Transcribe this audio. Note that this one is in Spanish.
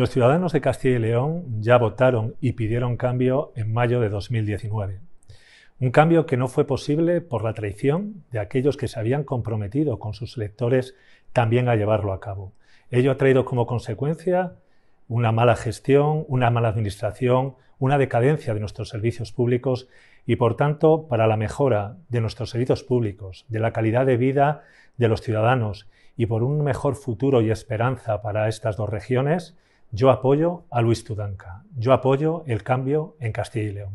Los ciudadanos de Castilla y León ya votaron y pidieron cambio en mayo de 2019. Un cambio que no fue posible por la traición de aquellos que se habían comprometido con sus electores también a llevarlo a cabo. Ello ha traído como consecuencia una mala gestión, una mala administración, una decadencia de nuestros servicios públicos y, por tanto, para la mejora de nuestros servicios públicos, de la calidad de vida de los ciudadanos y por un mejor futuro y esperanza para estas dos regiones, yo apoyo a Luis Tudanca. Yo apoyo el cambio en Castilla y León.